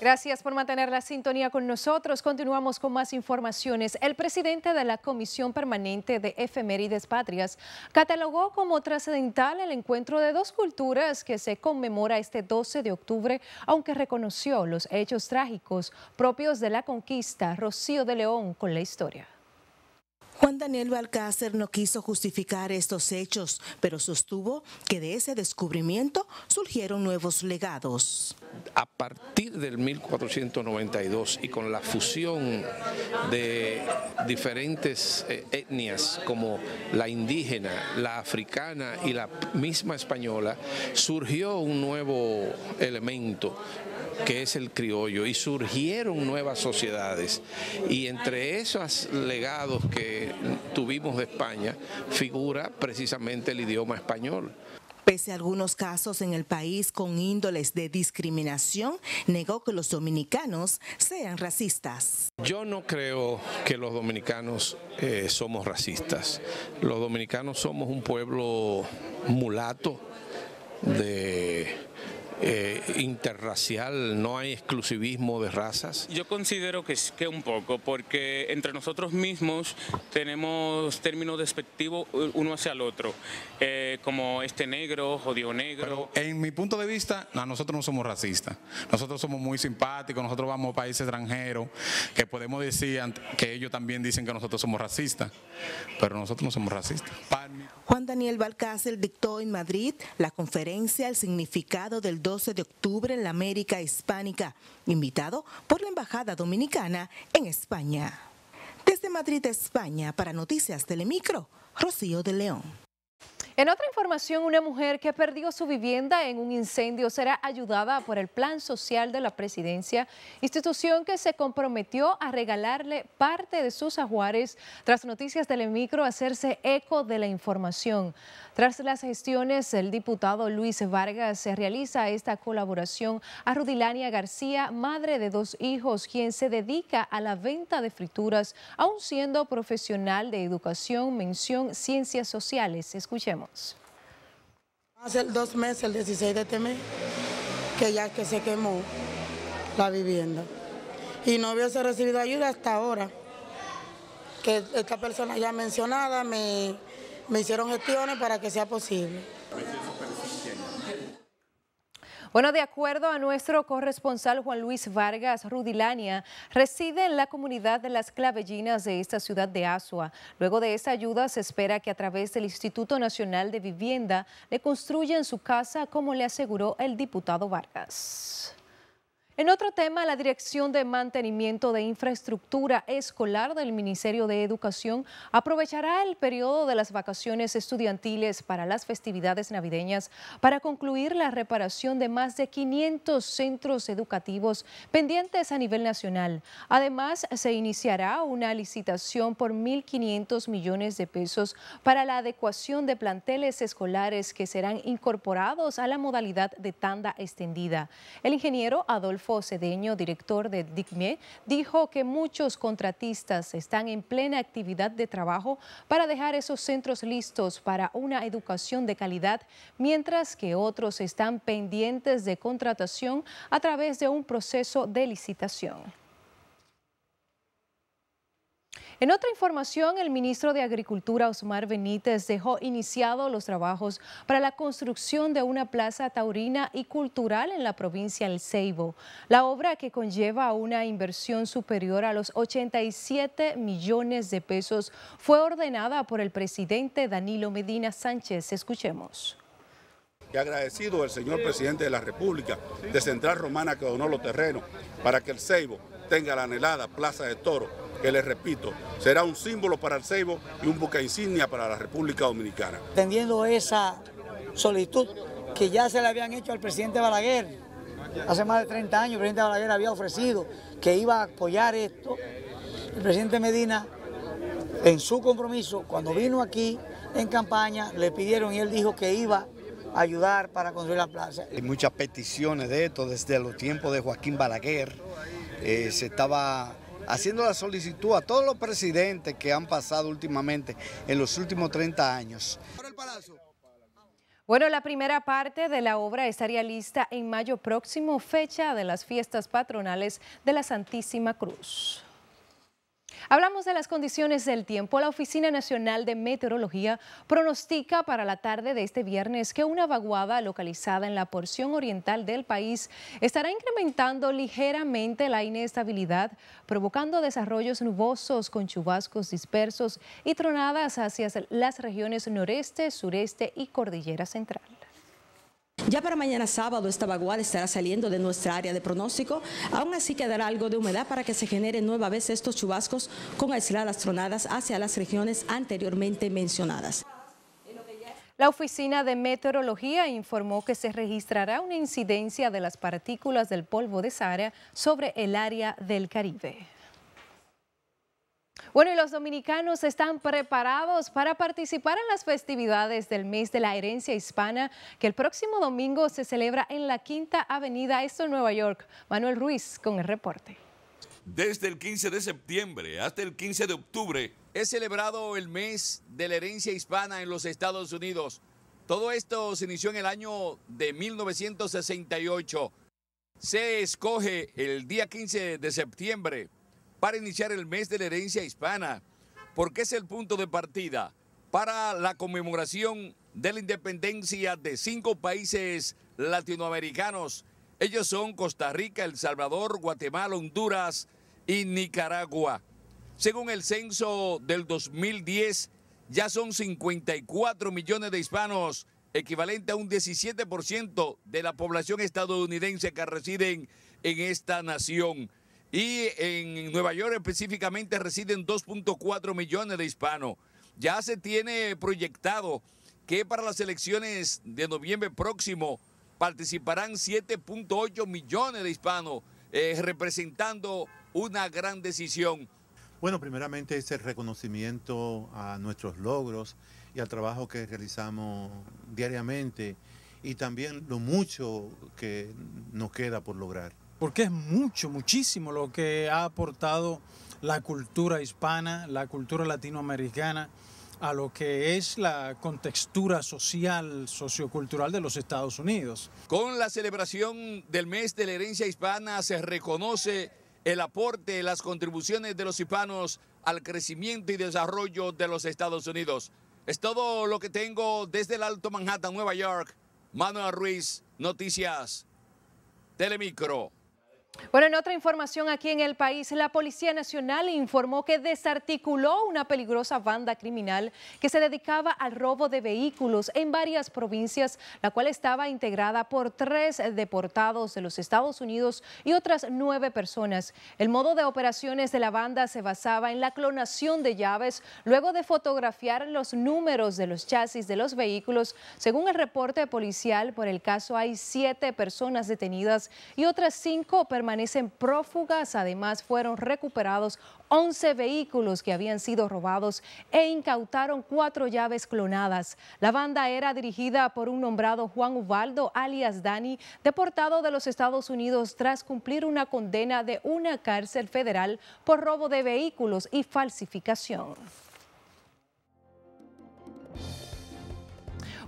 Gracias por mantener la sintonía con nosotros. Continuamos con más informaciones. El presidente de la Comisión Permanente de Efemérides Patrias catalogó como trascendental el encuentro de dos culturas que se conmemora este 12 de octubre, aunque reconoció los hechos trágicos propios de la conquista. Rocío de León con la historia. Juan Daniel Balcácer no quiso justificar estos hechos, pero sostuvo que de ese descubrimiento surgieron nuevos legados. A partir del 1492 y con la fusión de diferentes eh, etnias como la indígena, la africana y la misma española, surgió un nuevo elemento que es el criollo, y surgieron nuevas sociedades. Y entre esos legados que tuvimos de España figura precisamente el idioma español. Pese a algunos casos en el país con índoles de discriminación, negó que los dominicanos sean racistas. Yo no creo que los dominicanos eh, somos racistas. Los dominicanos somos un pueblo mulato de eh, interracial, no hay exclusivismo de razas? Yo considero que, es que un poco, porque entre nosotros mismos tenemos términos despectivos uno hacia el otro, eh, como este negro, jodido negro. Pero en mi punto de vista, nosotros no somos racistas, nosotros somos muy simpáticos, nosotros vamos a países extranjeros, que podemos decir que ellos también dicen que nosotros somos racistas, pero nosotros no somos racistas. Juan Daniel Valcácel dictó en Madrid la conferencia El significado del 12 de octubre en la América Hispánica, invitado por la Embajada Dominicana en España. Desde Madrid, España, para Noticias Telemicro, Rocío de León. En otra información, una mujer que perdió su vivienda en un incendio será ayudada por el Plan Social de la Presidencia, institución que se comprometió a regalarle parte de sus ajuares tras noticias del micro hacerse eco de la información. Tras las gestiones, el diputado Luis Vargas se realiza esta colaboración a Rudilania García, madre de dos hijos, quien se dedica a la venta de frituras, aún siendo profesional de educación, mención, ciencias sociales. Escuchemos. Hace dos meses, el 16 de este mes, que ya que se quemó la vivienda. Y no hubiese recibido ayuda hasta ahora. Que esta persona ya mencionada me, me hicieron gestiones para que sea posible. Bueno, de acuerdo a nuestro corresponsal Juan Luis Vargas, Rudilania reside en la comunidad de las Clavellinas de esta ciudad de Asua. Luego de esta ayuda se espera que a través del Instituto Nacional de Vivienda le construyan su casa como le aseguró el diputado Vargas. En otro tema, la Dirección de Mantenimiento de Infraestructura Escolar del Ministerio de Educación aprovechará el periodo de las vacaciones estudiantiles para las festividades navideñas para concluir la reparación de más de 500 centros educativos pendientes a nivel nacional. Además, se iniciará una licitación por 1.500 millones de pesos para la adecuación de planteles escolares que serán incorporados a la modalidad de tanda extendida. El ingeniero Adolfo Cedeño, director de DICME, dijo que muchos contratistas están en plena actividad de trabajo para dejar esos centros listos para una educación de calidad, mientras que otros están pendientes de contratación a través de un proceso de licitación. En otra información, el ministro de Agricultura, Osmar Benítez, dejó iniciados los trabajos para la construcción de una plaza taurina y cultural en la provincia del Ceibo. La obra que conlleva una inversión superior a los 87 millones de pesos fue ordenada por el presidente Danilo Medina Sánchez. Escuchemos y agradecido al señor presidente de la República de Central Romana que donó los terrenos para que el Ceibo tenga la anhelada Plaza de Toro que les repito, será un símbolo para el Ceibo y un buque insignia para la República Dominicana. Tendiendo esa solicitud que ya se le habían hecho al presidente Balaguer, hace más de 30 años el presidente Balaguer había ofrecido que iba a apoyar esto, el presidente Medina en su compromiso, cuando vino aquí en campaña, le pidieron y él dijo que iba a ayudar para construir la plaza. Hay muchas peticiones de esto desde los tiempos de Joaquín Balaguer. Eh, se estaba haciendo la solicitud a todos los presidentes que han pasado últimamente en los últimos 30 años. Bueno, la primera parte de la obra estaría lista en mayo próximo, fecha de las fiestas patronales de la Santísima Cruz. Hablamos de las condiciones del tiempo. La Oficina Nacional de Meteorología pronostica para la tarde de este viernes que una vaguada localizada en la porción oriental del país estará incrementando ligeramente la inestabilidad, provocando desarrollos nubosos con chubascos dispersos y tronadas hacia las regiones noreste, sureste y cordillera central. Ya para mañana sábado esta vaguada estará saliendo de nuestra área de pronóstico, aún así quedará algo de humedad para que se generen nueva vez estos chubascos con aisladas tronadas hacia las regiones anteriormente mencionadas. La Oficina de Meteorología informó que se registrará una incidencia de las partículas del polvo de Sahara sobre el área del Caribe. Bueno, y los dominicanos están preparados para participar en las festividades del mes de la herencia hispana, que el próximo domingo se celebra en la Quinta Avenida, esto en Nueva York. Manuel Ruiz con el reporte. Desde el 15 de septiembre hasta el 15 de octubre es celebrado el mes de la herencia hispana en los Estados Unidos. Todo esto se inició en el año de 1968. Se escoge el día 15 de septiembre para iniciar el mes de la herencia hispana, porque es el punto de partida para la conmemoración de la independencia de cinco países latinoamericanos. Ellos son Costa Rica, El Salvador, Guatemala, Honduras y Nicaragua. Según el censo del 2010, ya son 54 millones de hispanos, equivalente a un 17% de la población estadounidense que residen en esta nación. Y en Nueva York específicamente residen 2.4 millones de hispanos. Ya se tiene proyectado que para las elecciones de noviembre próximo participarán 7.8 millones de hispanos eh, representando una gran decisión. Bueno, primeramente es el reconocimiento a nuestros logros y al trabajo que realizamos diariamente y también lo mucho que nos queda por lograr porque es mucho, muchísimo lo que ha aportado la cultura hispana, la cultura latinoamericana, a lo que es la contextura social, sociocultural de los Estados Unidos. Con la celebración del mes de la herencia hispana se reconoce el aporte, las contribuciones de los hispanos al crecimiento y desarrollo de los Estados Unidos. Es todo lo que tengo desde el Alto Manhattan, Nueva York. Manuel Ruiz, Noticias Telemicro. Bueno, en otra información aquí en el país, la Policía Nacional informó que desarticuló una peligrosa banda criminal que se dedicaba al robo de vehículos en varias provincias, la cual estaba integrada por tres deportados de los Estados Unidos y otras nueve personas. El modo de operaciones de la banda se basaba en la clonación de llaves luego de fotografiar los números de los chasis de los vehículos. Según el reporte policial, por el caso hay siete personas detenidas y otras cinco personas permanecen prófugas. Además, fueron recuperados 11 vehículos que habían sido robados e incautaron cuatro llaves clonadas. La banda era dirigida por un nombrado Juan Ubaldo, alias Dani, deportado de los Estados Unidos tras cumplir una condena de una cárcel federal por robo de vehículos y falsificación.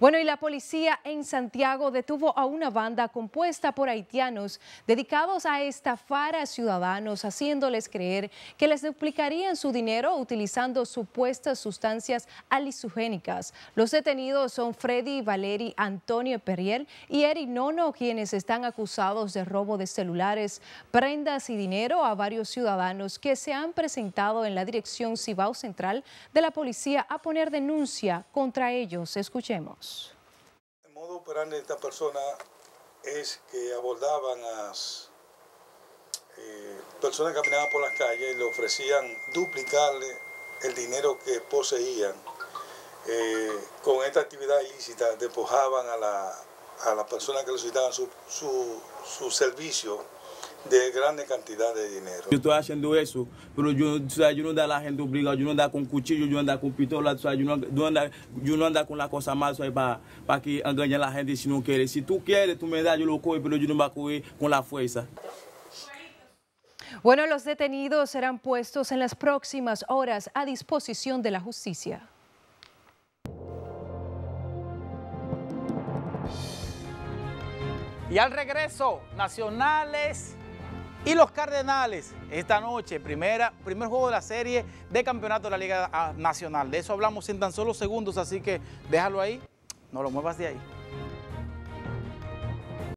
Bueno, y la policía en Santiago detuvo a una banda compuesta por haitianos dedicados a estafar a ciudadanos, haciéndoles creer que les duplicarían su dinero utilizando supuestas sustancias alisugénicas. Los detenidos son Freddy Valeri Antonio Perriel y Eric Nono, quienes están acusados de robo de celulares, prendas y dinero a varios ciudadanos que se han presentado en la dirección Cibao Central de la policía a poner denuncia contra ellos. Escuchemos. El modo operante de esta persona es que abordaban a eh, personas que caminaban por las calles y le ofrecían duplicarle el dinero que poseían. Eh, con esta actividad ilícita despojaban a la, a persona que necesitaban su, su, su servicio de gran cantidad de dinero. Yo estoy haciendo eso, pero yo, yo no ando la gente obligada, yo no ando con cuchillo, yo no ando con pistola, yo, no, ando, con la cosa más para, para que engañe a la gente si no quiere. Si tú quieres, tú me das, yo lo cojo, pero yo no me voy a con la fuerza. Bueno, los detenidos serán puestos en las próximas horas a disposición de la justicia. Y al regreso, nacionales y los Cardenales, esta noche, primera, primer juego de la serie de campeonato de la Liga Nacional. De eso hablamos en tan solo segundos, así que déjalo ahí, no lo muevas de ahí.